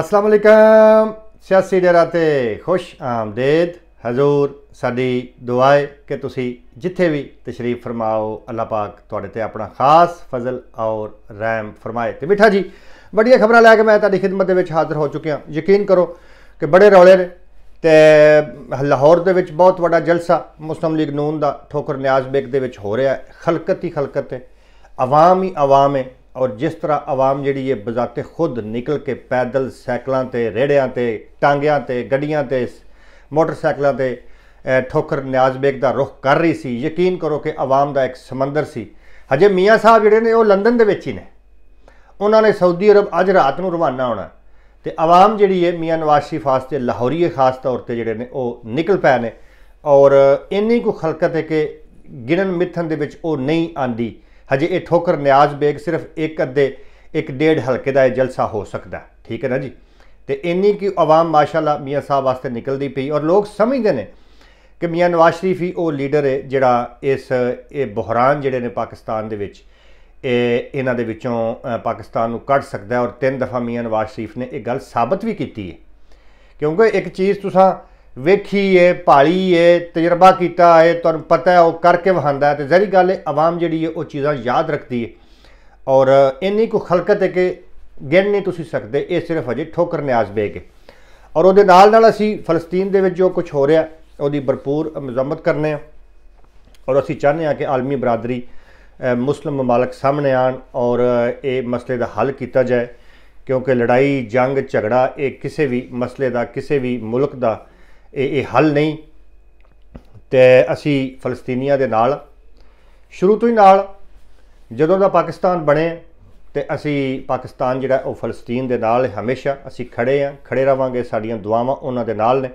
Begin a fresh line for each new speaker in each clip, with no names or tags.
ਅਸਲਾਮ ਅਲੈਕਮ ਸਿਆਸੀ ਡੇਰਾ ਤੇ ਖੁਸ਼ ਆਮਦੇਦ ਹਜ਼ੂਰ ਸਾਡੀ ਦੁਆਏ ਕਿ ਤੁਸੀਂ ਜਿੱਥੇ ਵੀ ਤਸ਼ਰੀਫ ਫਰਮਾਓ ਅੱਲਾਹ ਪਾਕ ਤੁਹਾਡੇ ਤੇ ਆਪਣਾ ਖਾਸ ਫਜ਼ਲ ਔਰ ਰਹਿਮ ਫਰਮਾਏ ਤੇ ਮਿੱਠਾ ਜੀ ਵੱਡੀਆਂ ਖਬਰਾਂ ਲੈ ਕੇ ਮੈਂ ਤੁਹਾਡੀ ਖidmat ਦੇ ਵਿੱਚ ਹਾਜ਼ਰ ਹੋ ਚੁੱਕਿਆ ਯਕੀਨ ਕਰੋ ਕਿ ਬੜੇ ਰੌਲੇ ਨੇ ਤੇ ਲਾਹੌਰ ਦੇ ਵਿੱਚ ਬਹੁਤ ਵੱਡਾ ਜਲਸਾ ਮੁਸਲਮ ਲੀਗ ਨੂਨ ਦਾ ਠੋਕਰ ਨਿਆਜ਼ ਬੇਗ ਦੇ ਵਿੱਚ ਹੋ ਰਿਹਾ ਹੈ ਖਲਕਤ ਹੀ ਖਲਕਤ ਹੈ ਆਵਾਮ ਹੀ ਆਵਾਮ ਹੈ ਔਰ ਜਿਸ ਤਰ੍ਹਾਂ ਆਵਾਮ ਜਿਹੜੀ ਇਹ ਬਜ਼ਾਤੇ ਖੁਦ ਨਿਕਲ ਕੇ ਪੈਦਲ ਸਾਈਕਲਾਂ ਤੇ ਰੇੜਿਆਂ ਤੇ ਟਾਂਗਿਆਂ ਤੇ ਗੱਡੀਆਂ ਤੇ ਮੋਟਰਸਾਈਕਲਾਂ ਤੇ ਠੋਕਰ ਨਿਆਜ਼ ਬੇਗ ਦਾ ਰੁਖ ਕਰ ਰਹੀ ਸੀ ਯਕੀਨ ਕਰੋ ਕਿ ਆਵਾਮ ਦਾ ਇੱਕ ਸਮੁੰਦਰ ਸੀ ਹਜੇ ਮੀਆਂ ਸਾਹਿਬ ਜਿਹੜੇ ਨੇ ਉਹ ਲੰਡਨ ਦੇ ਵਿੱਚ ਹੀ ਨੇ ਉਹਨਾਂ ਨੇ ਸਾਊਦੀ ਅਰਬ ਅੱਜ ਰਾਤ ਨੂੰ ਰਵਾਨਾ ਹੋਣਾ ਤੇ ਆਵਾਮ ਜਿਹੜੀ ਹੈ ਮੀਆਂ ਨਵਾਜ਼ ਸ਼ਰੀਫ ਤੇ ਲਾਹੌਰੀਏ ਖਾਸ ਤੌਰ ਤੇ ਜਿਹੜੇ ਨੇ ਉਹ ਨਿਕਲ ਪਏ ਨੇ ਔਰ ਇੰਨੀ ਕੋ ਖਲਕਤ ਹੈ ਕਿ ਗਿਣਨ ਮਿੱਥਨ ਦੇ ਵਿੱਚ ਉਹ ਨਹੀਂ ਆਂਦੀ ਹਜੇ ਇਹ ਠੋਕਰ ਨਿਆਜ਼ ਬੇਗ ਸਿਰਫ ਇੱਕ ਅੱਧੇ ਇੱਕ ਡੇਢ ਹਲਕੇ ਦਾ ਇਹ ਜਲਸਾ ਹੋ ਸਕਦਾ ਠੀਕ ਹੈ ਨਾ ਜੀ ਤੇ ਇੰਨੀ ਕਿ ਆਵਾਮ ਮਾਸ਼ਾਅੱਲਾ ਮੀਆਂ ਸਾਹਿਬ ਵਾਸਤੇ ਨਿਕਲਦੀ ਪਈ ਔਰ ਲੋਕ ਸਮਝਦੇ ਨੇ ਕਿ ਮੀਆਂ ਨਵਾਜ਼ ਸ਼ਰੀਫ ਹੀ ਉਹ ਲੀਡਰ ਹੈ ਜਿਹੜਾ ਇਸ ਇਹ ਬੁਹਰਾਨ ਜਿਹੜੇ ਨੇ ਪਾਕਿਸਤਾਨ ਦੇ ਵਿੱਚ ਇਹ ਇਹਨਾਂ ਦੇ ਵਿੱਚੋਂ ਪਾਕਿਸਤਾਨ ਨੂੰ ਕੱਢ ਸਕਦਾ ਔਰ ਤਿੰਨ ਦਫਾ ਮੀਆਂ ਨਵਾਜ਼ ਸ਼ਰੀਫ ਨੇ ਇਹ ਗੱਲ ਸਾਬਤ ਵੀ ਕੀਤੀ ਹੈ ਕਿਉਂਕਿ ਇੱਕ ਚੀਜ਼ ਤੁਸੀਂ ਵੇਖੀ ਏ ਭਾਲੀ ਏ ਤਜਰਬਾ ਕੀਤਾ ਏ ਤੁਹਾਨੂੰ ਪਤਾ ਹੈ ਉਹ ਕਰਕੇ ਵਹਾਂਦਾ ਹੈ ਤੇ ਜ਼ਰੀ ਗੱਲ ਹੈ ਆਵਾਮ ਜਿਹੜੀ ਹੈ ਉਹ ਚੀਜ਼ਾਂ ਯਾਦ ਰੱਖਦੀ ਏ ਔਰ ਇੰਨੀ ਕੋ ਖਲਕਤ ਹੈ ਕਿ ਗਿਣ ਨਹੀਂ ਤੁਸੀਂ ਸਕਦੇ ਇਹ ਸਿਰਫ ਅਜੇ ਠੋਕਰ ਨਿਆਜ਼ ਬੇਗ ਔਰ ਉਹਦੇ ਨਾਲ ਨਾਲ ਅਸੀਂ ਫਲਸਤੀਨ ਦੇ ਵਿੱਚ ਜੋ ਕੁਝ ਹੋ ਰਿਹਾ ਉਹਦੀ ਭਰਪੂਰ ਮਜ਼ਮਤ ਕਰਨੇ ਆ ਔਰ ਅਸੀਂ ਚਾਹੁੰਦੇ ਆ ਕਿ ਆਲਮੀ ਬਰਾਦਰੀ ਮੁਸਲਮ ਮਮਾਲਕ ਸਾਹਮਣੇ ਆਣ ਔਰ ਇਹ ਮਸਲੇ ਦਾ ਹੱਲ ਕੀਤਾ ਜਾਏ ਕਿਉਂਕਿ ਲੜਾਈ ਜੰਗ ਝਗੜਾ ਇਹ ਕਿਸੇ ਵੀ ਮਸਲੇ ਦਾ ਕਿਸੇ ਵੀ ਮੁਲਕ ਦਾ ਇਹ ਇਹ ਹੱਲ ਨਹੀਂ ਤੇ ਅਸੀਂ ਫਲਸਤੀਨੀਆਂ ਦੇ ਨਾਲ ਸ਼ੁਰੂ ਤੋਂ ਹੀ ਨਾਲ ਜਦੋਂ ਦਾ ਪਾਕਿਸਤਾਨ ਬਣੇ ਤੇ ਅਸੀਂ ਪਾਕਿਸਤਾਨ ਜਿਹੜਾ ਉਹ ਫਲਸਤੀਨ ਦੇ ਨਾਲ ਹਮੇਸ਼ਾ ਅਸੀਂ ਖੜੇ ਆ ਖੜੇ ਰਵਾਂਗੇ ਸਾਡੀਆਂ ਦੁਆਵਾਂ ਉਹਨਾਂ ਦੇ ਨਾਲ ਨੇ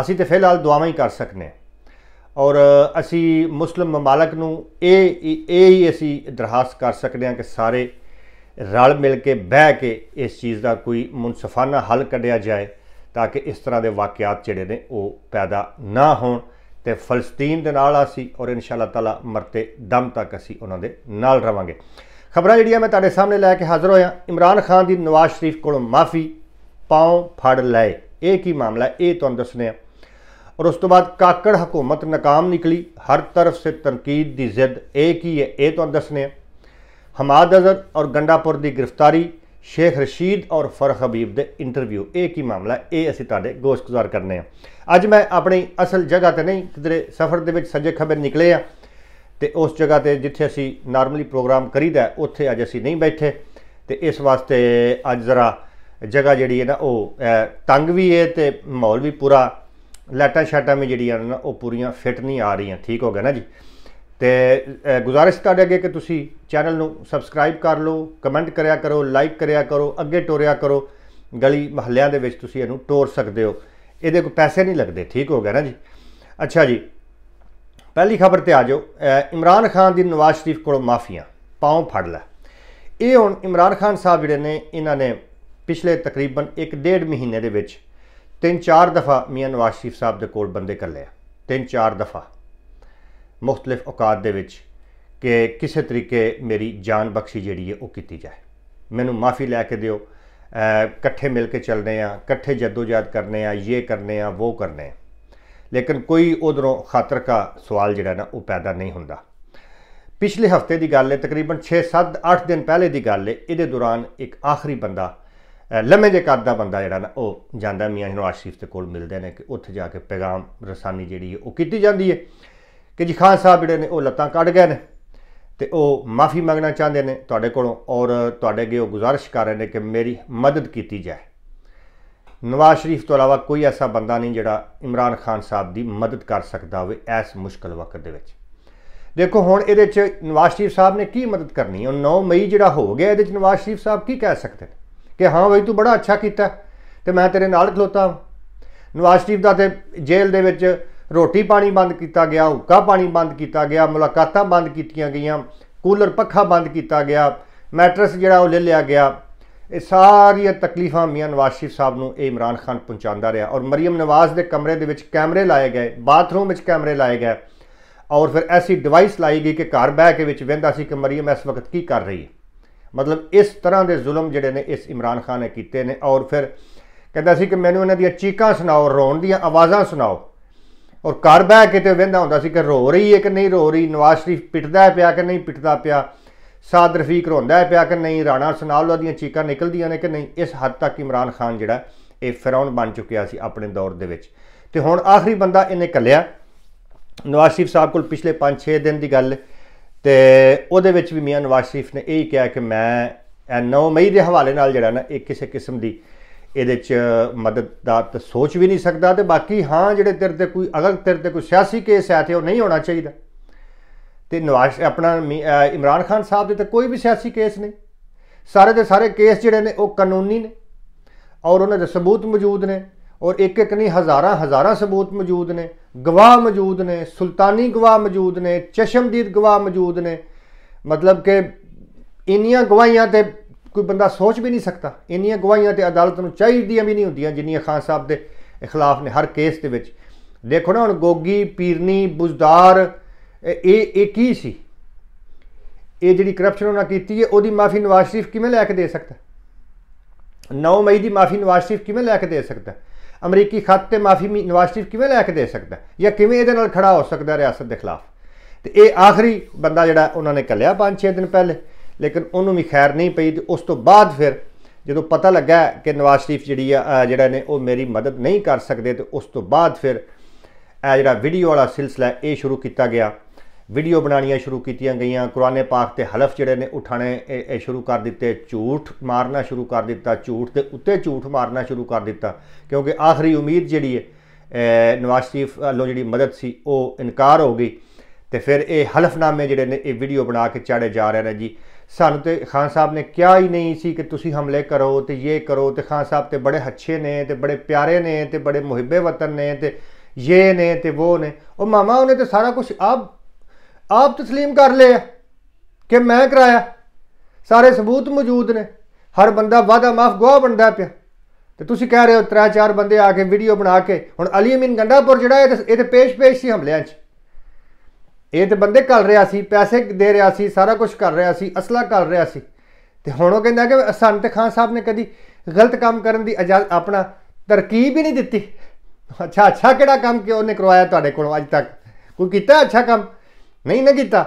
ਅਸੀਂ ਤੇ ਫਿਲਹਾਲ ਦੁਆਵਾਂ ਹੀ ਕਰ ਸਕਨੇ ਆ ਔਰ ਅਸੀਂ ਮੁਸਲਮ ਮਮਾਲਕ ਨੂੰ ਇਹ ਇਹ ਹੀ ਅਸੀਂ ਦਰਹਾਸ ਕਰ ਸਕਦੇ ਹਾਂ ਕਿ ਸਾਰੇ ਰਲ ਮਿਲ ਕੇ ਬਹਿ ਕੇ ਇਸ ਚੀਜ਼ ਦਾ ਕੋਈ ਮੁਨਸਫਾਨਾ ਹੱਲ ਕੱਢਿਆ ਜਾਏ ਤਾਂ ਕਿ ਇਸ ਤਰ੍ਹਾਂ ਦੇ ਵਾਕਿਆਤ ਜਿਹੜੇ ਨੇ ਉਹ ਪੈਦਾ ਨਾ ਹੋਣ ਤੇ ਫਲਸਤੀਨ ਦੇ ਨਾਲ ਆਸੀ ਔਰ ਇਨਸ਼ਾਅੱਲਾ ਤਾਲਾ ਮਰਤੇ ਦਮ ਤੱਕ ਅਸੀਂ ਉਹਨਾਂ ਦੇ ਨਾਲ ਰਵਾਂਗੇ ਖਬਰਾਂ ਜਿਹੜੀਆਂ ਮੈਂ ਤੁਹਾਡੇ ਸਾਹਮਣੇ ਲੈ ਕੇ ਹਾਜ਼ਰ ਹੋਇਆ ਇਮਰਾਨ ਖਾਨ ਦੀ ਨਵਾਜ਼ ਸ਼ਰੀਫ ਕੋਲੋਂ ਮਾਫੀ ਪਾਉ ਫੜ ਲੈ ਇਹ ਕੀ ਮਾਮਲਾ ਇਹ ਤੁਹਾਨੂੰ ਦੱਸਨੇ ਆ ਔਰ ਉਸ ਤੋਂ ਬਾਅਦ ਕਾਕੜ ਹਕੂਮਤ ਨਾਕਾਮ ਨਿਕਲੀ ਹਰ ਤਰਫ ਸੇ ਤਨਕੀਦ ਦੀ ਜ਼ਿੱਦ ਇਹ ਕੀ ਹੈ ਇਹ ਤੁਹਾਨੂੰ ਦੱਸਨੇ ਆ ਹਮਾਦ ਅਜ਼ਰ ਔਰ ਗੰਡਾਪੁਰ ਦੀ ਗ੍ਰਿਫਤਾਰੀ ਸ਼ੇਖ ਰਸ਼ੀਦ ਔਰ ਫਰਖ ਹਬੀਬ ਦੇ ਇੰਟਰਵਿਊ ਇਹ ਕੀ ਮਾਮਲਾ ਇਹ ਅਸੀਂ ਤੁਹਾਡੇ ਗੁਜ਼ਾਰ ਕਰਨੇ ਆ ਅੱਜ ਮੈਂ ਆਪਣੀ ਅਸਲ ਜਗ੍ਹਾ ਤੇ ਨਹੀਂ ਕਿਧਰੇ ਸਫ਼ਰ ਦੇ ਵਿੱਚ ਸੱਜੇ ਖਬਰ ਨਿਕਲੇ ਆ ਤੇ ਉਸ ਜਗ੍ਹਾ ਤੇ ਜਿੱਥੇ ਅਸੀਂ ਨਾਰਮਲੀ ਪ੍ਰੋਗਰਾਮ ਕਰੀਦਾ ਉੱਥੇ ਅੱਜ ਅਸੀਂ ਨਹੀਂ ਬੈਠੇ ਤੇ ਇਸ ਵਾਸਤੇ ਅੱਜ ਜ਼ਰਾ ਜਗ੍ਹਾ ਜਿਹੜੀ ਹੈ ਨਾ ਉਹ ਤੰਗ ਵੀ ਹੈ ਤੇ ਮਾਹੌਲ ਵੀ ਪੂਰਾ ਲਾਟਾ ਛਾਟਾ ਮੇ ਜਿਹੜੀਆਂ ਨਾ ਉਹ ਪੂਰੀਆਂ ਫਿੱਟ ਨਹੀਂ ਆ ਰਹੀਆਂ ਠੀਕ ਹੋ ਗਿਆ ਨਾ ਜੀ ਤੇ ਗੁਜ਼ਾਰਿਸ਼ ਤੁਹਾਡੇ ਅੱਗੇ ਕਿ ਤੁਸੀਂ ਚੈਨਲ ਨੂੰ ਸਬਸਕ੍ਰਾਈਬ ਕਰ ਲਓ ਕਮੈਂਟ ਕਰਿਆ ਕਰੋ ਲਾਈਕ ਕਰਿਆ ਕਰੋ ਅੱਗੇ ਟੋਰਿਆ ਕਰੋ ਗਲੀ ਮਹੱਲਿਆਂ ਦੇ ਵਿੱਚ ਤੁਸੀਂ ਇਹਨੂੰ ਟੋਰ ਸਕਦੇ ਹੋ ਇਹਦੇ ਕੋਈ ਪੈਸੇ ਨਹੀਂ ਲੱਗਦੇ ਠੀਕ ਹੋ ਗਿਆ ਨਾ ਜੀ ਅੱਛਾ ਜੀ ਪਹਿਲੀ ਖਬਰ ਤੇ ਆ ਜਾਓ ਇਮਰਾਨ ਖਾਨ ਦੀ ਨਵਾਜ਼ ਸ਼ਰੀਫ ਕੋਲੋਂ ਮਾਫੀਆਂ ਪਾਉ ਫੜ ਲੈ ਇਹ ਹੁਣ ਇਮਰਾਨ ਖਾਨ ਸਾਹਿਬ ਜਿਹੜੇ ਨੇ ਇਹਨਾਂ ਨੇ ਪਿਛਲੇ ਤਕਰੀਬਨ 1.5 ਮਹੀਨੇ ਦੇ ਵਿੱਚ ਤਿੰਨ ਚਾਰ ਦਫਾ ਮੀਆਂ ਨਵਾਜ਼ ਸ਼ਰੀਫ ਸਾਹਿਬ ਦੇ ਕੋਲ ਬੰਦੇ ਕਰ ਲਿਆ ਤਿੰਨ ਚਾਰ ਦਫਾ ਮੁxtਲਿਫ ਔਕਾਤ ਦੇ ਵਿੱਚ ਕਿ ਕਿਸੇ ਤਰੀਕੇ ਮੇਰੀ ਜਾਨ ਬਖਸ਼ੀ ਜਿਹੜੀ ਹੈ ਉਹ ਕੀਤੀ ਜਾਏ ਮੈਨੂੰ ਮਾਫੀ ਲੈ ਕੇ ਦਿਓ ਇਕੱਠੇ ਮਿਲ ਕੇ ਚੱਲਦੇ ਆ ਇਕੱਠੇ ਜਦੋਜਾਦ ਕਰਨੇ ਆ ਇਹ ਕਰਨੇ ਆ ਉਹ ਕਰਨੇ ਆ ਲੇਕਿਨ ਕੋਈ ਉਧਰੋਂ ਖਾਤਰ ਦਾ ਸਵਾਲ ਜਿਹੜਾ ਨਾ ਉਹ ਪੈਦਾ ਨਹੀਂ ਹੁੰਦਾ ਪਿਛਲੇ ਹਫਤੇ ਦੀ ਗੱਲ ਹੈ ਤਕਰੀਬਨ 6-7 8 ਦਿਨ ਪਹਿਲੇ ਦੀ ਗੱਲ ਹੈ ਇਹਦੇ ਦੌਰਾਨ ਇੱਕ ਆਖਰੀ ਬੰਦਾ ਲੰਮੇ ਜੇ ਕੱਦ ਦਾ ਬੰਦਾ ਜਿਹੜਾ ਨਾ ਉਹ ਜਾਂਦਾ ਮੀਆਂ ਨਵਾਜ਼ ਸ਼ਰੀਫ ਦੇ ਕੋਲ ਮਿਲਦੇ ਨੇ ਕਿ ਉੱਥੇ ਜਾ ਕੇ ਪੈਗਾਮ ਰਸਾਨੀ ਜਿਹੜੀ ਉਹ ਕੀਤੀ ਜਾਂਦੀ ਹੈ ਕਿ ਜੀ ਖਾਨ ਸਾਹਿਬ ਜਿਹੜੇ ਨੇ ਉਹ ਲੱਤਾਂ ਕੱਢ ਗਏ ਨੇ ਤੇ ਉਹ ਮਾਫੀ ਮੰਗਣਾ ਚਾਹੁੰਦੇ ਨੇ ਤੁਹਾਡੇ ਕੋਲੋਂ ਔਰ ਤੁਹਾਡੇ ਅੱਗੇ ਉਹ ਗੁਜ਼ਾਰਿਸ਼ ਕਰ ਰਹੇ ਨੇ ਕਿ ਮੇਰੀ ਮਦਦ ਕੀਤੀ ਜਾਏ ਨਵਾਜ਼ ਸ਼ਰੀਫ ਤੋਂ ਇਲਾਵਾ ਕੋਈ ਐਸਾ ਬੰਦਾ ਨਹੀਂ ਜਿਹੜਾ ਇਮਰਾਨ ਖਾਨ ਸਾਹਿਬ ਦੀ ਮਦਦ ਕਰ ਸਕਦਾ ਹੋਵੇ ਐਸ ਮੁਸ਼ਕਲ ਵਕਤ ਦੇ ਵਿੱਚ ਦੇਖੋ ਹੁਣ ਇਹਦੇ ਵਿੱਚ ਨਵਾਜ਼ ਸ਼ਰੀਫ ਸਾਹਿਬ ਨੇ ਕੀ ਮਦਦ ਕਰਨੀ ਹੈ ਉਹ 9 ਮਈ ਜਿਹੜਾ ਹੋ ਗਿਆ ਇਹਦੇ ਵਿੱਚ ਨਵਾਜ਼ ਸ਼ਰੀਫ ਸਾਹਿਬ ਕੀ ਕਹਿ ਸਕਦੇ ਕਿ ਹਾਂ ਬਈ ਤੂੰ ਬੜਾ ਅੱਛਾ ਕੀਤਾ ਤੇ ਮੈਂ ਤੇਰੇ ਨਾਲ ਖਲੋਤਾ ਨਵਾਜ਼ ਸ਼ਰੀਫ ਦਾ ਤੇ ਜੇਲ੍ਹ ਦੇ ਵਿੱਚ ਰੋਟੀ ਪਾਣੀ ਬੰਦ ਕੀਤਾ ਗਿਆ ਹੁੱਕਾ ਪਾਣੀ ਬੰਦ ਕੀਤਾ ਗਿਆ ਮੁਲਾਕਾਤਾਂ ਬੰਦ ਕੀਤੀਆਂ ਗਈਆਂ ਕੂਲਰ ਪੱਖਾ ਬੰਦ ਕੀਤਾ ਗਿਆ ਮੈਟਰਸ ਜਿਹੜਾ ਉਹ ਲੈ ਲਿਆ ਗਿਆ ਇਹ ਸਾਰੀਆਂ ਤਕਲੀਫਾਂ ਮੀਆਂ ਨਵਾਜ਼ ਸ਼ਰੀਫ ਸਾਹਿਬ ਨੂੰ ਇਹ ਇਮਰਾਨ ਖਾਨ ਪਹੁੰਚਾਉਂਦਾ ਰਿਹਾ ਔਰ ਮਰੀਮ ਨਵਾਜ਼ ਦੇ ਕਮਰੇ ਦੇ ਵਿੱਚ ਕੈਮਰੇ ਲਾਏ ਗਏ ਬਾਥਰੂਮ ਵਿੱਚ ਕੈਮਰੇ ਲਾਏ ਗਏ ਔਰ ਫਿਰ ਐਸੀ ਡਿਵਾਈਸ ਲਾਈ ਗਈ ਕਿ ਘਰ ਬਹਿ ਕੇ ਵਿੱਚ ਵੇਂਦਾ ਸੀ ਕਿ ਮਰੀਮ ਇਸ ਵਕਤ ਕੀ ਕਰ ਰਹੀ ਹੈ ਮਤਲਬ ਇਸ ਤਰ੍ਹਾਂ ਦੇ ਜ਼ੁਲਮ ਜਿਹੜੇ ਨੇ ਇਸ ਇਮਰਾਨ ਖਾਨ ਨੇ ਕੀਤੇ ਨੇ ਔਰ ਫਿਰ ਕਹਿੰਦਾ ਸੀ ਕਿ ਮੈਨੂੰ ਇਹਨਾਂ ਦੀਆਂ ਚੀਕਾਂ ਸੁਣਾਓ ਰੋਣ ਦੀਆਂ ਆਵਾਜ਼ਾਂ ਸੁਣਾਓ ਔਰ ਘਰ ਬਹਿ ਕੇ ਤੇ ਵਹਿੰਦਾ ਹੁੰਦਾ ਸੀ ਕਿ ਰੋ ਰਹੀ ਹੈ ਕਿ ਨਹੀਂ ਰੋ ਰਹੀ ਨਵਾਜ਼ ਸ਼ਰੀਫ ਪਿੱਟਦਾ ਪਿਆ ਕਿ ਨਹੀਂ ਪਿੱਟਦਾ ਪਿਆ ਸਾਦ ਰਫੀਕ ਰੋਂਦਾ ਪਿਆ ਕਿ ਨਹੀਂ ਰਾਣਾ ਸਨਾਉਲਾ ਦੀਆਂ ਚੀਕਾਂ ਨਿਕਲਦੀਆਂ ਨੇ ਕਿ ਨਹੀਂ ਇਸ ਹੱਦ ਤੱਕ ਇਮਰਾਨ ਖਾਨ ਜਿਹੜਾ ਇਹ ਫਰਾਉਨ ਬਣ ਚੁੱਕਿਆ ਸੀ ਆਪਣੇ ਦੌਰ ਦੇ ਵਿੱਚ ਤੇ ਹੁਣ ਆਖਰੀ ਬੰਦਾ ਇਹਨੇ ਕੱਲਿਆ ਨਵਾਜ਼ ਸ਼ਰੀਫ ਸਾਹਿਬ ਕੋਲ ਪਿਛਲੇ 5-6 ਦਿਨ ਦੀ ਗੱਲ ਤੇ ਉਹਦੇ ਵਿੱਚ ਵੀ ਮੀਆਂ ਨਵਾਜ਼ ਸ਼ਰੀਫ ਨੇ ਇਹ ਹੀ ਕਿਹਾ ਕਿ ਮੈਂ 9 ਮਈ ਦੇ ਹਵਾਲੇ ਨਾਲ ਜਿਹੜਾ ਨਾ ਇਹ ਕਿਸੇ ਕਿਸਮ ਦੀ ਇਹਦੇ 'ਚ ਮਦਦ ਦਾ ਤਾਂ ਸੋਚ ਵੀ ਨਹੀਂ ਸਕਦਾ ਤੇ ਬਾਕੀ ਹਾਂ ਜਿਹੜੇ ਤੇਰੇ ਤੇ ਕੋਈ ਅਗਰ ਤੇਰੇ ਤੇ ਕੋਈ ਸਿਆਸੀ ਕੇਸ ਹੈ ਤੇ ਉਹ ਨਹੀਂ ਹੋਣਾ ਚਾਹੀਦਾ ਤੇ ਨਵਾਜ਼ ਆਪਣਾ ਇਮਰਾਨ ਖਾਨ ਸਾਹਿਬ ਦੇ ਤੇ ਕੋਈ ਵੀ ਸਿਆਸੀ ਕੇਸ ਨਹੀਂ ਸਾਰੇ ਦੇ ਸਾਰੇ ਕੇਸ ਜਿਹੜੇ ਨੇ ਉਹ ਕਾਨੂੰਨੀ ਨੇ ਔਰ ਉਹਨਾਂ ਦੇ ਸਬੂਤ ਮੌਜੂਦ ਨੇ ਔਰ ਇੱਕ ਇੱਕ ਨਹੀਂ ਹਜ਼ਾਰਾਂ ਹਜ਼ਾਰਾਂ ਸਬੂਤ ਮੌਜੂਦ ਨੇ ਗਵਾਹ ਮੌਜੂਦ ਨੇ ਸੁਲਤਾਨੀ ਗਵਾਹ ਮੌਜੂਦ ਨੇ ਚਸ਼ਮਦੀਦ ਗਵਾਹ ਮੌਜੂਦ ਨੇ ਮਤਲਬ ਕਿ ਇੰਨੀਆਂ ਗਵਾਹੀਆਂ ਤੇ ਕੋਈ ਬੰਦਾ ਸੋਚ ਵੀ ਨਹੀਂ ਸਕਦਾ ਇੰਨੀਆਂ ਗਵਾਹੀਆਂ ਤੇ ਅਦਾਲਤ ਨੂੰ ਚਾਹੀਦੀਆਂ ਵੀ ਨਹੀਂ ਹੁੰਦੀਆਂ ਜਿੰਨੀਆਂ ਖਾਨ ਸਾਹਿਬ ਦੇ ਖਿਲਾਫ ਨੇ ਹਰ ਕੇਸ ਦੇ ਵਿੱਚ ਦੇਖੋ ਨਾ ਹੁਣ ਗੋਗੀ ਪੀਰਨੀ ਬੁਜ਼ਦਾਰ ਇਹ ਇਹ ਕੀ ਸੀ ਇਹ ਜਿਹੜੀ ਕਰਪਸ਼ਨ ਉਹਨਾਂ ਕੀਤੀ ਹੈ ਉਹਦੀ ਮਾਫੀ ਨਵਾਜ਼ ਸ਼ਰੀਫ ਕਿਵੇਂ ਲੈ ਕੇ ਦੇ ਸਕਦਾ 9 ਮਈ ਦੀ ਮਾਫੀ ਨਵਾਜ਼ ਸ਼ਰੀਫ ਕਿਵੇਂ ਲੈ ਕੇ ਦੇ ਸਕਦਾ ਅਮਰੀਕੀ ਖੱਤ ਤੇ ਮਾਫੀ ਨਵਾਜ਼ ਸ਼ਰੀਫ ਕਿਵੇਂ ਲੈ ਕੇ ਦੇ ਸਕਦਾ ਜਾਂ ਕਿਵੇਂ ਇਹਦੇ ਨਾਲ ਖੜਾ ਹੋ ਸਕਦਾ ਰਿਆਸਤ ਦੇ ਖਿਲਾਫ ਤੇ ਇਹ ਆਖਰੀ ਬੰਦਾ ਜਿਹੜਾ ਉਹਨਾਂ ਨੇ ਕੱਲਿਆ 5-6 ਦਿਨ ਪਹਿਲੇ ਲੇਕਿਨ ਉਹਨੂੰ ਵੀ ਖੈਰ ਨਹੀਂ ਪਈ ਤੇ ਉਸ ਤੋਂ ਬਾਅਦ ਫਿਰ ਜਦੋਂ ਪਤਾ ਲੱਗਾ ਕਿ ਨਵਾਜ਼ ਸ਼ਰੀਫ ਜਿਹੜੀ ਆ ਜਿਹੜਾ ਨੇ ਉਹ ਮੇਰੀ ਮਦਦ ਨਹੀਂ ਕਰ ਸਕਦੇ ਤੇ ਉਸ ਤੋਂ ਬਾਅਦ ਫਿਰ ਇਹ ਜਿਹੜਾ ਵੀਡੀਓ ਵਾਲਾ ਸਿਲਸਿਲਾ ਇਹ ਸ਼ੁਰੂ ਕੀਤਾ ਗਿਆ ਵੀਡੀਓ ਬਣਾਉਣੀਆਂ ਸ਼ੁਰੂ ਕੀਤੀਆਂ ਗਈਆਂ ਕੁਰਾਨੇ ਪਾਕ ਤੇ ਹਲਫ ਜਿਹੜੇ ਨੇ ਉਠਾਣੇ ਇਹ ਸ਼ੁਰੂ ਕਰ ਦਿੱਤੇ ਝੂਠ ਮਾਰਨਾ ਸ਼ੁਰੂ ਕਰ ਦਿੱਤਾ ਝੂਠ ਦੇ ਉੱਤੇ ਝੂਠ ਮਾਰਨਾ ਸ਼ੁਰੂ ਕਰ ਦਿੱਤਾ ਕਿਉਂਕਿ ਆਖਰੀ ਉਮੀਦ ਜਿਹੜੀ ਹੈ ਨਵਾਜ਼ ਸ਼ਰੀਫ ਵੱਲੋਂ ਜਿਹੜੀ ਮਦਦ ਸੀ ਉਹ ਇਨਕਾਰ ਹੋ ਗਈ ਤੇ ਫਿਰ ਇਹ ਹਲਫਨਾਮੇ ਜਿਹੜੇ ਨੇ ਇਹ ਵੀਡੀਓ ਬਣਾ ਕੇ ਚਾੜੇ ਜਾ ਰਹੇ ਨੇ ਜੀ ਸਾਨੂੰ ਤੇ ਖਾਨ ਸਾਹਿਬ ਨੇ ਕਿਹਾ ਹੀ ਨਹੀਂ ਸੀ ਕਿ ਤੁਸੀਂ ਹਮਲੇ ਕਰੋ ਤੇ ਇਹ ਕਰੋ ਤੇ ਖਾਨ ਸਾਹਿਬ ਤੇ ਬੜੇ ਅੱਛੇ ਨੇ ਤੇ ਬੜੇ ਪਿਆਰੇ ਨੇ ਤੇ ਬੜੇ ਮੁਹੱਬੇ ਵਤਨ ਨੇ ਤੇ ਇਹ ਨੇ ਤੇ ਉਹ ਨੇ ਉਹ ਮਾਮਾ ਉਹਨੇ ਤੇ ਸਾਰਾ ਕੁਝ ਆਪ ਆਪ تسلیم ਕਰ ਲਿਆ ਕਿ ਮੈਂ ਕਰਾਇਆ ਸਾਰੇ ਸਬੂਤ ਮੌਜੂਦ ਨੇ ਹਰ ਬੰਦਾ ਵਾਦਾ ਮਾਫ ਗਵਾ ਬਣਦਾ ਪਿਆ ਤੇ ਤੁਸੀਂ ਕਹਿ ਰਹੇ ਹੋ ਤਰਾ ਚਾਰ ਬੰਦੇ ਆ ਕੇ ਵੀਡੀਓ ਬਣਾ ਕੇ ਹੁਣ ਅਲੀ ਅਮੀਨ ਗੰਡਾਪੁਰ ਜਿਹੜਾ ਇਹ ਤੇ ਪੇਸ਼-ਪੇਸ਼ ਸੀ ਹਮਲਿਆਂ 'ਚ ਇਹ ਤੇ ਬੰਦੇ ਘਲ ਰਿਆ ਸੀ ਪੈਸੇ ਦੇ ਰਿਆ ਸੀ ਸਾਰਾ ਕੁਝ ਕਰ ਰਿਆ ਸੀ ਅਸਲਾ ਕਰ ਰਿਆ ਸੀ ਤੇ ਹੁਣ ਉਹ ਕਹਿੰਦਾ ਕਿ ਸਾਨੂੰ ਖਾਨ ਸਾਹਿਬ ਨੇ ਕਦੀ ਗਲਤ ਕੰਮ ਕਰਨ ਦੀ ਇਜਾਜ਼ਤ ਆਪਣਾ ਤਰਕੀਬ ਹੀ ਨਹੀਂ ਦਿੱਤੀ ਅੱਛਾ ਅੱਛਾ ਕਿਹੜਾ ਕੰਮ ਕਿ ਉਹਨੇ ਕਰਵਾਇਆ ਤੁਹਾਡੇ ਕੋਲੋਂ ਅੱਜ ਤੱਕ ਕੋਈ ਕੀਤਾ ਅੱਛਾ ਕੰਮ ਨਹੀਂ ਨਾ ਕੀਤਾ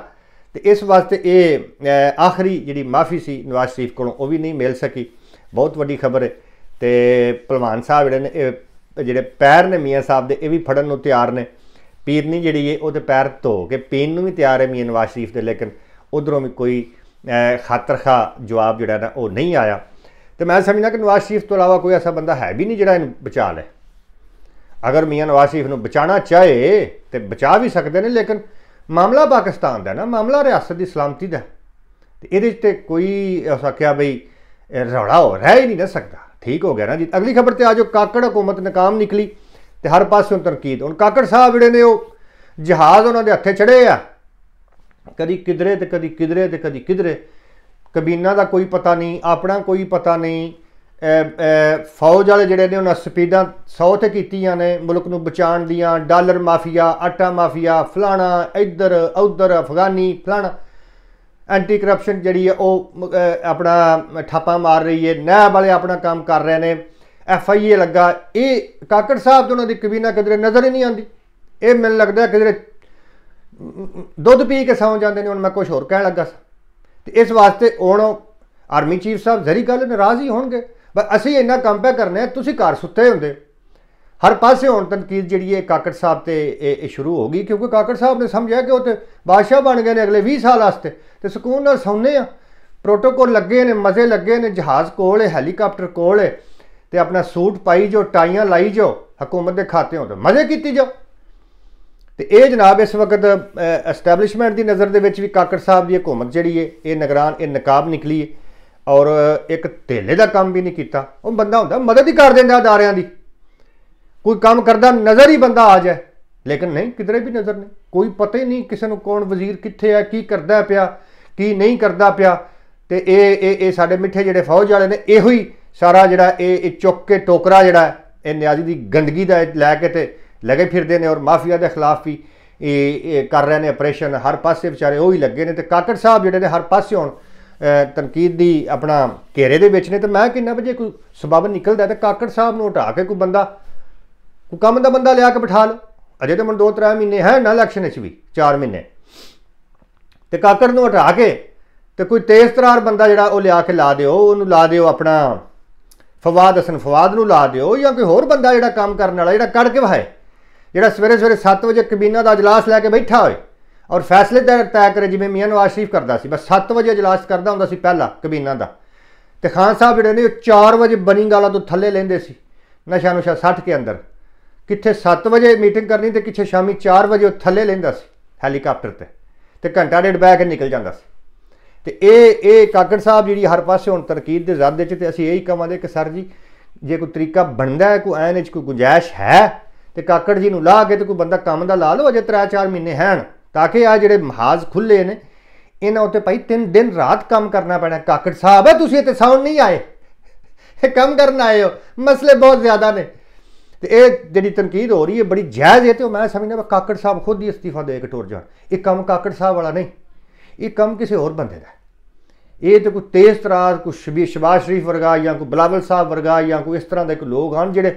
ਤੇ ਇਸ ਵਾਸਤੇ ਇਹ ਆਖਰੀ ਜਿਹੜੀ ਮਾਫੀ ਸੀ ਨਵਾਜ਼ ਸ਼ਰੀਫ ਕੋਲੋਂ ਉਹ ਵੀ ਨਹੀਂ ਮਿਲ ਸਕੀ ਬਹੁਤ ਵੱਡੀ ਖਬਰ ਹੈ ਤੇ ਪਹਿਲਵਾਨ ਸਾਹਿਬ ਜਿਹੜੇ ਨੇ ਜਿਹੜੇ ਪੈਰ ਨੇ ਮੀਆਂ ਸਾਹਿਬ ਦੇ ਇਹ ਵੀ ਫੜਨ ਨੂੰ ਤਿਆਰ ਨੇ ਪੀਰਨੀ ਜਿਹੜੀ ਹੈ ਉਹਦੇ ਪੈਰ ਧੋ ਕੇ ਪੀਣ ਨੂੰ ਵੀ ਤਿਆਰ ਹੈ ਮੀਆਂ ਨਵਾਜ਼ ਸ਼ਰੀਫ ਦੇ ਲੇਕਿਨ ਉਧਰੋਂ ਵੀ ਕੋਈ ਖਾਤਰਖਾ ਜਵਾਬ ਜਿਹੜਾ ਨਾ ਉਹ ਨਹੀਂ ਆਇਆ ਤੇ ਮੈਂ ਸਮਝਦਾ ਕਿ ਨਵਾਜ਼ ਸ਼ਰੀਫ ਤੋਂ ਇਲਾਵਾ ਕੋਈ ਐਸਾ ਬੰਦਾ ਹੈ ਵੀ ਨਹੀਂ ਜਿਹੜਾ ਇਹਨੂੰ ਬਚਾ ਲੇ ਅਗਰ ਮੀਆਂ ਨਵਾਜ਼ ਸ਼ਰੀਫ ਨੂੰ ਬਚਾਣਾ ਚਾਹੇ ਤੇ ਬਚਾ ਵੀ ਸਕਦੇ ਨੇ ਲੇਕਿਨ ਮਾਮਲਾ ਪਾਕਿਸਤਾਨ ਦਾ ਨਾ ਮਾਮਲਾ ਰਿਆਸਤ ਦੀ ਸਲਾਮਤੀ ਦਾ ਤੇ ਇਹਦੇ ਤੇ ਕੋਈ ਐਸਾ ਕਿਹਾ ਬਈ ਰੌਲਾ ਹੋ ਰਹਿ ਹੀ ਨਹੀਂ ਨਾ ਸਕਦਾ ਠੀਕ ਹੋ ਗਿਆ ਨਾ ਜੀ ਅਗਲੀ ਖਬਰ ਤੇ ਆਜੋ ਕਾਕੜ ਹਕੂਮਤ ਨਾਕਾਮ ਨਿਕਲੀ ਤੇ ਹਰ ਪਾਸਿਓਂ ਤਨਕੀਦ ਹੁਣ ਕਾਕੜ ਸਾਹਿਬ ਜਿਹੜੇ ਨੇ ਉਹ ਜਹਾਜ਼ ਉਹਨਾਂ ਦੇ ਹੱਥੇ ਚੜੇ ਆ ਕਦੀ ਕਿਧਰੇ ਤੇ ਕਦੀ ਕਿਧਰੇ ਤੇ ਕਦੀ ਕਿਧਰੇ ਕਬੀਨਾ ਦਾ ਕੋਈ ਪਤਾ ਨਹੀਂ ਆਪਣਾ ਕੋਈ ਪਤਾ ਨਹੀਂ ਫੌਜ ਵਾਲੇ ਜਿਹੜੇ ਨੇ ਉਹਨਾਂ ਸਪੀਡਾਂ 100 ਤੇ ਕੀਤੀਆਂ ਨੇ ਮੁਲਕ ਨੂੰ ਬਚਾਉਣ ਦੀਆਂ ਡਾਲਰ ਮਾਫੀਆ ਆਟਾ ਮਾਫੀਆ ਫਲਾਣਾ ਇੱਧਰ ਉੱਧਰ ਅਫਗਾਨੀ ਫਲਾਣਾ ਐਂਟੀ ਕਰਪਸ਼ਨ ਜਿਹੜੀ ਹੈ ਉਹ ਆਪਣਾ ਠਾਪਾ ਮਾਰ ਰਹੀ ਹੈ ਨੈਬ ਵਾਲੇ ਆਪਣਾ ਕੰਮ ਕਰ ਰਹੇ ਨੇ ਐਫ ਆਈ ਏ ਲੱਗਾ ਇਹ ਕਾਕੜ ਸਾਹਿਬ ਦੋਨਾਂ ਦੀ ਕਬੀਨਾ ਕਿਦਰੇ ਨਜ਼ਰ ਹੀ ਨਹੀਂ ਆਉਂਦੀ ਇਹ ਮੈਨੂੰ ਲੱਗਦਾ ਕਿਧਰੇ ਦੁੱਧ ਪੀ ਕੇ ਸੌਂ ਜਾਂਦੇ ਨੇ ਹੁਣ ਮੈਂ ਕੁਝ ਹੋਰ ਕਹਿਣ ਲੱਗਾ ਸੀ ਤੇ ਇਸ ਵਾਸਤੇ ਹੁਣ ਆਰਮੀ ਚੀਫ ਸਾਹਿਬ ਜ਼ਰੀ ਗੱਲ ਨਾਰਾਜ਼ ਹੀ ਹੋਣਗੇ ਪਰ ਅਸੀਂ ਇੰਨਾ ਕੰਮ ਪੈ ਕਰਨਾ ਤੁਸੀਂ ਘਰ ਸੁੱਤੇ ਹੁੰਦੇ ਹਰ ਪਾਸੇ ਹੁਣ ਤਨਕੀਦ ਜਿਹੜੀ ਹੈ ਕਾਕੜ ਸਾਹਿਬ ਤੇ ਇਹ ਸ਼ੁਰੂ ਹੋ ਗਈ ਕਿਉਂਕਿ ਕਾਕੜ ਸਾਹਿਬ ਨੇ ਸਮਝਿਆ ਕਿ ਉਹ ਤੇ ਬਾਦਸ਼ਾਹ ਬਣ ਗਏ ਨੇ ਅਗਲੇ 20 ਸਾਲ ਵਾਸਤੇ ਤੇ ਸਕੂਨ ਨਾਲ ਸੌਣੇ ਆ ਪ੍ਰੋਟੋਕੋਲ ਲੱਗੇ ਨੇ ਮਜ਼ੇ ਲੱਗੇ ਨੇ ਜਹਾਜ਼ ਕੋਲ ਹੈ ਹੈਲੀਕਾਪਟਰ ਕੋਲ ਹੈ ਤੇ ਆਪਣਾ ਸੂਟ ਪਾਈ ਜੋ ਟਾਈਆਂ ਲਾਈ ਜੋ ਹਕੂਮਤ ਦੇ ਖਾਤੇ ਹੋ ਤੇ ਮਜ਼ੇ ਕੀਤੀ ਜੋ ਤੇ ਇਹ ਜਨਾਬ ਇਸ ਵਕਤ ਐਸਟੈਬਲਿਸ਼ਮੈਂਟ ਦੀ ਨਜ਼ਰ ਦੇ ਵਿੱਚ ਵੀ ਕਾਕੜ ਸਾਹਿਬ ਦੀ ਹਕੂਮਤ ਜਿਹੜੀ ਏ ਇਹ ਨਿਗਰਾਨ ਇਹ ਨਕਾਬ ਨਿਕਲੀ ਏ ਔਰ ਇੱਕ ਥੇਲੇ ਦਾ ਕੰਮ ਵੀ ਨਹੀਂ ਕੀਤਾ ਉਹ ਬੰਦਾ ਹੁੰਦਾ ਮਦਦ ਹੀ ਕਰ ਦਿੰਦਾ ਅਦਾਰਿਆਂ ਦੀ ਕੋਈ ਕੰਮ ਕਰਦਾ ਨਜ਼ਰ ਹੀ ਬੰਦਾ ਆ ਜਾਏ ਲੇਕਿਨ ਨਹੀਂ ਕਿਧਰੇ ਵੀ ਨਜ਼ਰ ਨਹੀਂ ਕੋਈ ਪਤਾ ਹੀ ਨਹੀਂ ਕਿਸੇ ਨੂੰ ਕੌਣ ਵਜ਼ੀਰ ਕਿੱਥੇ ਆ ਕੀ ਕਰਦਾ ਪਿਆ ਕੀ ਨਹੀਂ ਕਰਦਾ ਪਿਆ ਤੇ ਇਹ ਇਹ ਇਹ ਸਾਡੇ ਮਿੱਠੇ ਜਿਹੜੇ ਫੌਜ ਵਾਲੇ ਨੇ ਇਹੋ ਹੀ ਸਾਰਾ ਜਿਹੜਾ ਇਹ ਇਹ ਚੁੱਕ ਕੇ ਟੋਕਰਾ ਜਿਹੜਾ ਇਹ ਨਿਆਜ਼ੀ ਦੀ ਗੰਦਗੀ ਦਾ ਲੈ ਕੇ ਤੇ ਲਗੇ ਫਿਰਦੇ ਨੇ ਔਰ ਮਾਫੀਆ ਦੇ ਖਿਲਾਫ ਵੀ ਇਹ ਕਰ ਰਹੇ ਨੇ ਆਪਰੇਸ਼ਨ ਹਰ ਪਾਸੇ ਵਿਚਾਰੇ ਉਹ ਹੀ ਲੱਗੇ ਨੇ ਤੇ ਕਾਕੜ ਸਾਹਿਬ ਜਿਹੜੇ ਨੇ ਹਰ ਪਾਸੇ ਹੁਣ ਤਨਕੀਦ ਦੀ ਆਪਣਾ ਘੇਰੇ ਦੇ ਵਿੱਚ ਨੇ ਤੇ ਮੈਂ ਕਿੰਨਾ ਵਜੇ ਕੋਈ ਸਬਬ ਨਿਕਲਦਾ ਤੇ ਕਾਕੜ ਸਾਹਿਬ ਨੂੰ ਹਟਾ ਕੇ ਕੋਈ ਬੰਦਾ ਕੋਈ ਕੰਮ ਦਾ ਬੰਦਾ ਲਿਆ ਕੇ ਬਿਠਾ ਲਓ ਅਜੇ ਤਾਂ ਮਨ 2-3 ਮਹੀਨੇ ਹੈ ਨਾ ਇਲੈਕਸ਼ਨ ਵਿੱਚ ਵੀ 4 ਮਹੀਨੇ ਤੇ ਕਾਕੜ ਨੂੰ ਹਟਾ ਕੇ ਤੇ ਕੋਈ ਤੇਜ਼ ਤਰਾਰ ਬੰਦਾ ਜਿਹੜਾ ਉਹ ਲਿਆ ਕੇ ਲਾ ਦਿਓ ਉਹਨੂੰ ਲਾ ਦਿਓ ਆਪਣਾ ਫਵਾਦ ਹਸਨ ਫਵਾਦ ਨੂੰ ਲਾ ਦਿਓ ਜਾਂ ਕੋਈ ਹੋਰ ਬੰਦਾ ਜਿਹੜਾ ਕੰਮ ਕਰਨ ਵਾਲਾ ਜਿਹੜਾ ਕੜ ਕੇ ਵਹਾਏ ਜਿਹੜਾ ਸਵੇਰੇ ਸਵੇਰੇ 7 ਵਜੇ ਕਬੀਨਾ ਦਾ اجلاس ਲੈ ਕੇ ਬੈਠਾ ਹੋਏ ਔਰ ਫੈਸਲੇ ਦਾ ਤੈਅ ਕਰੇ ਜਿਵੇਂ ਮੀਆਂ ਨਵਾਜ਼ ਸ਼ਰੀਫ ਕਰਦਾ ਸੀ ਬਸ 7 ਵਜੇ اجلاس ਕਰਦਾ ਹੁੰਦਾ ਸੀ ਪਹਿਲਾਂ ਕਬੀਨਾ ਦਾ ਤੇ ਖਾਨ ਸਾਹਿਬ ਜਿਹੜੇ ਨੇ ਉਹ 4 ਵਜੇ ਗਾਲਾ ਤੋਂ ਥੱਲੇ ਲੈਂਦੇ ਸੀ ਨਸ਼ਾ ਨੁਸ਼ਾ 60 ਕੇ ਅੰਦਰ ਕਿੱਥੇ 7 ਵਜੇ ਮੀਟਿੰਗ ਕਰਨੀ ਤੇ ਕਿੱਥੇ ਸ਼ਾਮੀ 4 ਵਜੇ ਉਹ ਥੱਲੇ ਲੈਂਦਾ ਸੀ ਹੈਲੀਕਾਪਟਰ ਤੇ ਤੇ ਘੰਟਾ ਡੇਢ ਬੈ ਕੇ ਨਿਕਲ ਜਾਂਦਾ ਸੀ ਤੇ ਇਹ ਇਹ ਕਾਕੜ ਸਾਹਿਬ ਜਿਹੜੀ ਹਰ ਪਾਸੇ ਹੁਣ ਤਰਕੀਦ ਦੇ ਜ਼ਦ 'ਚ ਤੇ ਅਸੀਂ ਇਹੀ ਕਹਾਂਗੇ ਕਿ ਸਰ ਜੀ ਜੇ ਕੋਈ ਤਰੀਕਾ ਬਣਦਾ ਹੈ ਕੋਈ ਐਨ 'ਚ ਕੋਈ ਗੁੰਜਾਇਸ਼ ਹੈ ਤੇ ਕਾਕੜ ਜੀ ਨੂੰ ਲਾ ਕੇ ਤੇ ਕੋਈ ਬੰਦਾ ਕੰਮ ਦਾ ਲਾ ਲਓ ਅਜੇ 3-4 ਮਹੀਨੇ ਹਨ ਤਾਂ ਕਿ ਆ ਜਿਹੜੇ ਮਹਾਜ਼ ਖੁੱਲੇ ਨੇ ਇਹਨਾਂ ਉੱਤੇ ਭਾਈ ਤਿੰਨ ਦਿਨ ਰਾਤ ਕੰਮ ਕਰਨਾ ਪੈਣਾ ਕਾਕੜ ਸਾਹਿਬ ਹੈ ਤੁਸੀਂ ਇੱਥੇ ਸੌਣ ਨਹੀਂ ਆਏ ਇਹ ਕੰਮ ਕਰਨ ਆਏ ਹੋ ਮਸਲੇ ਬਹੁਤ ਜ਼ਿਆਦਾ ਨੇ ਤੇ ਇਹ ਜਿਹੜੀ ਤਨਕੀਦ ਹੋ ਰਹੀ ਹੈ ਬੜੀ ਜਾਇਜ਼ ਹੈ ਤੇ ਮੈਂ ਸਮਝਦਾ ਕਾਕੜ ਸਾਹਿਬ ਖੁਦ ਹੀ ਅਸਤੀਫਾ ਦੇ ਕੇ ਟੁਰ ਜਾਣ ਇਹ ਕੰਮ ਕਾਕੜ ਸਾਹਿਬ ਵਾਲਾ ਨਹੀਂ ਇਹ ਕੰਮ ਕਿਸੇ ਹੋਰ ਬੰਦੇ ਦਾ ਇਹ ਤੇ ਕੋਈ ਤੇਜ਼ ਤਰਾਰ ਕੋਈ ਸ਼ਬੀਰ ਸ਼ਬਾਜ਼ ਸ਼ਰੀਫ ਵਰਗਾ ਜਾਂ ਕੋਈ ਬਲਾਵਲ ਸਾਹਿਬ ਵਰਗਾ ਜਾਂ ਕੋਈ ਇਸ ਤਰ੍ਹਾਂ ਦੇ ਇੱਕ ਲੋਕ ਹਨ ਜਿਹੜੇ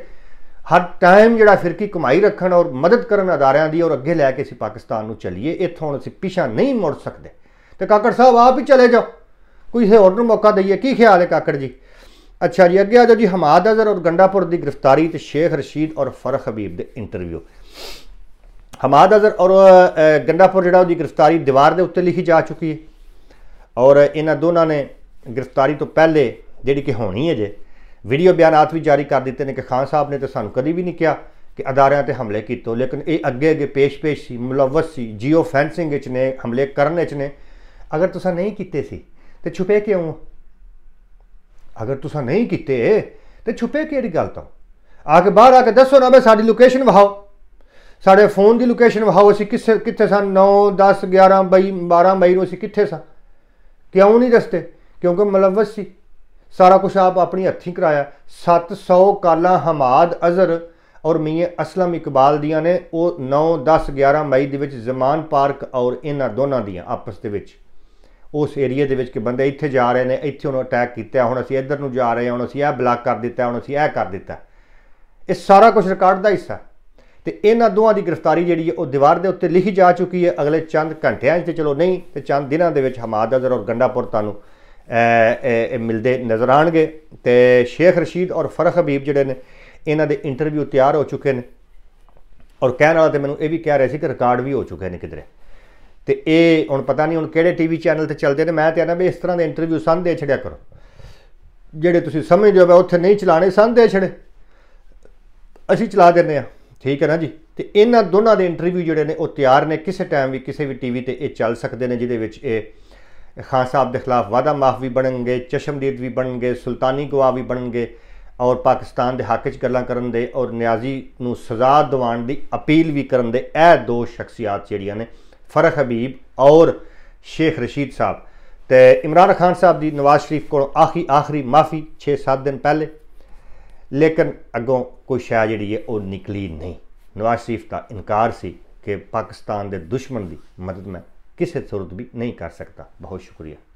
ਹਰ ਟਾਈਮ ਜਿਹੜਾ ਫਿਰਕੀ ਕਮਾਈ ਰੱਖਣ ਔਰ ਮਦਦ ਕਰਨ ਅਦਾਰਿਆਂ ਦੀ ਔਰ ਅੱਗੇ ਲੈ ਕੇ ਅਸੀਂ ਪਾਕਿਸਤਾਨ ਨੂੰ ਚੱਲੀਏ ਇੱਥੋਂ ਅਸੀਂ ਪਿਛਾ ਨਹੀਂ ਮੁੜ ਸਕਦੇ ਤੇ ਕਾਕੜ ਸਾਹਿਬ ਆਪ ਹੀ ਚਲੇ ਜਾਓ ਕੋਈ ਹੋਰ ਨੂੰ ਮੌਕਾ ਦਈਏ ਕੀ ਖਿਆਲ ਹੈ ਕਾਕੜ ਜੀ ਅੱਛਾ ਜੀ ਅੱਗੇ ਆ ਜਾਓ ਜੀ ਹਮਾਦ ਅਜ਼ਰ ਔਰ ਗੰਡਾਪੁਰ ਦੀ ਗ੍ਰਿਫਤਾਰੀ ਤੇ ਸ਼ੇਖ ਰਸ਼ੀਦ ਔਰ ਫਰਖ ਹਬੀਬ ਦੇ ਇੰਟਰਵਿਊ ਹਮਾਦ ਅਜ਼ਰ ਔਰ ਗੰਡਾਪੁਰ ਜਿਹੜਾ ਉਹਦੀ ਗ੍ਰਿਫਤਾਰੀ ਦੀਵਾਰ ਦੇ ਉੱਤੇ ਲਿਖੀ ਜਾ ਚੁੱਕੀ ਹੈ ਔਰ ਇਹਨਾਂ ਦੋਨਾਂ ਨੇ ਗ੍ਰਿਫਤਾਰੀ ਤੋਂ ਪਹਿਲੇ ਜਿਹੜੀ ਕਿ ਹੋਣੀ ਹੈ ਜੇ ਵੀਡੀਓ ਬਿਆਨਾਤ ਵੀ ਜਾਰੀ ਕਰ ਦਿੱਤੇ ਨੇ ਕਿ ਖਾਨ ਸਾਹਿਬ ਨੇ ਤਾਂ ਸਾਨੂੰ ਕਦੀ ਵੀ ਨਹੀਂ ਕਿਹਾ ਕਿ ਅਦਾਰਿਆਂ ਤੇ ਹਮਲੇ ਕੀਤੋ ਲੇਕਿਨ ਇਹ ਅੱਗੇ ਅੱਗੇ ਪੇਸ਼-ਪੇਸ਼ ਸੀ ਮੁਲਵਸ ਸੀ ਜੀਓ ਫੈਂਸਿੰਗ ਵਿੱਚ ਨੇ ਹਮਲੇ ਕਰਨ ਵਿੱਚ ਨੇ ਅਗਰ ਤੁਸੀਂ ਨਹੀਂ ਕੀਤੇ ਸੀ ਤੇ ਛੁਪੇ ਕਿਉਂ ਅਗਰ ਤੁਸੀਂ ਨਹੀਂ ਕੀਤੇ ਤੇ ਛੁਪੇ ਕਿਹੜੀ ਗੱਲ ਤੋਂ ਆ ਕੇ ਬਾਹਰ ਆ ਕੇ ਦੱਸੋ ਨਾ ਮੈਂ ਸਾਡੀ ਲੋਕੇਸ਼ਨ ਵਹਾਓ ਸਾਡੇ ਫੋਨ ਦੀ ਲੋਕੇਸ਼ਨ ਵਹਾਓ ਅਸੀਂ ਕਿੱਥੇ ਕਿੱਥੇ ਸਨ 9 10 11 22 12 ਮਈ ਨੂੰ ਅਸੀਂ ਕਿੱਥੇ ਸਾਂ ਕਿਉਂ ਨਹੀਂ ਦੱਸਦੇ ਕਿਉਂਕਿ ਮਲਵਸ ਸੀ ਸਾਰਾ ਕੁਝ ਆਪ ਆਪਣੀ ਹੱਥੀਂ ਕਰਾਇਆ 700 ਕਾਲਾ ਹਮਾਦ ਅਜ਼ਰ ਔਰ ਮੀਆਂ ਅਸਲਮ ਇਕਬਾਲ ਦੀਆਂ ਨੇ ਉਹ 9 10 11 ਮਈ ਦੇ ਵਿੱਚ ਜ਼ਮਾਨ ਪਾਰਕ ਔਰ ਇਹਨਾਂ ਦੋਨਾਂ ਦੀਆਂ ਆਪਸ ਦੇ ਵਿੱਚ ਉਸ ਏਰੀਆ ਦੇ ਵਿੱਚ ਕਿ ਬੰਦੇ ਇੱਥੇ ਜਾ ਰਹੇ ਨੇ ਇੱਥੇ ਉਹਨਾਂ ਅਟੈਕ ਕੀਤਾ ਹੁਣ ਅਸੀਂ ਇੱਧਰ ਨੂੰ ਜਾ ਰਹੇ ਹਾਂ ਹੁਣ ਅਸੀਂ ਇਹ ਬਲਾਕ ਕਰ ਦਿੱਤਾ ਹੁਣ ਅਸੀਂ ਇਹ ਕਰ ਦਿੱਤਾ ਇਹ ਸਾਰਾ ਕੁਝ ਰਿਕਾਰਡ ਦਾ ਹਿੱਸਾ ਤੇ ਇਹਨਾਂ ਦੋਹਾਂ ਦੀ ਗ੍ਰਿਫਤਾਰੀ ਜਿਹੜੀ ਹੈ ਉਹ ਦੀਵਾਰ ਦੇ ਉੱਤੇ ਲਿਖੀ ਜਾ ਚੁੱਕੀ ਹੈ ਅਗਲੇ ਚੰਦ ਘੰਟਿਆਂ 'ਚ ਤੇ ਚਲੋ ਨਹੀਂ ਤੇ ਚੰਦ ਦਿਨਾਂ ਦੇ ਵਿੱਚ ਹਮਾਦ ਅਜ਼ਰ ਔਰ ਗੰਡਾਪੁਰ ਤੁਹਾਨੂੰ ਮਿਲਦੇ ਨਜ਼ਰ ਆਣਗੇ ਤੇ ਸ਼ੇਖ ਰਸ਼ੀਦ ਔਰ ਫਰਖ ਹਬੀਬ ਜਿਹੜੇ ਨੇ ਇਹਨਾਂ ਦੇ ਇੰਟਰਵਿਊ ਤਿਆਰ ਹੋ ਚੁੱਕੇ ਨੇ ਔਰ ਕਹਿਣ ਵਾਲਾ ਤੇ ਮੈਨੂੰ ਇਹ ਵੀ ਕਹਿ ਰਿਹਾ ਸੀ ਕਿ ਰਿਕਾਰਡ ਵੀ ਹੋ ਚੁੱਕੇ ਨੇ ਕਿਧਰੇ ਤੇ ਇਹ ਹੁਣ ਪਤਾ ਨਹੀਂ ਹੁਣ ਕਿਹੜੇ ਟੀਵੀ ਚੈਨਲ ਤੇ ਚੱਲਦੇ ਨੇ ਮੈਂ ਤੇ ਆਣਾ ਵੀ ਇਸ ਤਰ੍ਹਾਂ ਦੇ ਇੰਟਰਵਿਊ ਸੰਦੇ ਛੜਿਆ ਕਰੋ ਜਿਹੜੇ ਤੁਸੀਂ ਸਮਝਦੇ ਹੋ ਉੱਥੇ ਨਹੀਂ ਚਲਾਣੇ ਸੰਦੇ ਛੜੇ ਅਸੀਂ ਚਲਾ ਦਿੰਨੇ ਆ ਠੀਕ ਹੈ ਨਾ ਜੀ ਤੇ ਇਹਨਾਂ ਦੋਨਾਂ ਦੇ ਇੰਟਰਵਿਊ ਜਿਹੜੇ ਨੇ ਉਹ ਤਿਆਰ ਨੇ ਕਿਸੇ ਟਾਈਮ ਵੀ ਕਿਸੇ ਵੀ ਟੀਵੀ ਤੇ ਇਹ ਚੱਲ ਸਕਦੇ ਨੇ ਜਿਹਦੇ ਵਿੱਚ ਇਹ ਖਾਨ ਸਾਹਿਬ ਦੇ ਖਿਲਾਫ ਵਾਦਾ ਮਾਫ ਵੀ ਬਣਨਗੇ ਚਸ਼ਮਦੀਦ ਵੀ ਬਣਨਗੇ ਸੁਲਤਾਨੀ ਗਵਾ ਵੀ ਬਣਨਗੇ ਔਰ ਪਾਕਿਸਤਾਨ ਦੇ ਹੱਕ 'ਚ ਗੱਲਾਂ ਕਰਨ ਦੇ ਔਰ ਨਿਆਜ਼ੀ ਨੂੰ ਸਜ਼ਾ ਦਿਵਾਉਣ ਦੀ ਅਪੀਲ ਵੀ ਕਰਨ ਦੇ ਇਹ ਦੋ ਸ਼ਖਸੀਅਤ ਜਿਹੜੀਆਂ ਨੇ ਫਰਖ ਹਬੀਬ ਔਰ ਸ਼ੇਖ ਰਸ਼ੀਦ ਸਾਹਿਬ ਤੇ ਇਮਰਾਨ ਖਾਨ ਸਾਹਿਬ ਦੀ ਨਵਾਜ਼ ਸ਼ਰੀਫ ਕੋਲ ਆਖੀ ਆਖਰੀ ਮਾਫੀ 6-7 ਦਿਨ ਪਹਿਲੇ ਲੇਕਿਨ ਅੱਗੋਂ ਕੋਈ ਸ਼ਾਇ ਜਿਹੜੀ ਹੈ ਉਹ ਨਿਕਲੀ ਨਹੀਂ ਨਵਾਜ਼ ਸ਼ਰੀਫ ਦਾ ਇਨਕਾਰ ਸੀ ਕਿ ਪਾਕਿਸਤਾਨ ਦੇ ਦੁਸ਼ਮਣ ਦੀ ਮਦਦ ਮੈਂ ਕਿਸੇ ਸੂਰਤ ਵੀ ਨਹੀਂ ਕਰ ਸਕਦਾ ਬਹੁਤ ਸ਼ੁਕਰੀਆ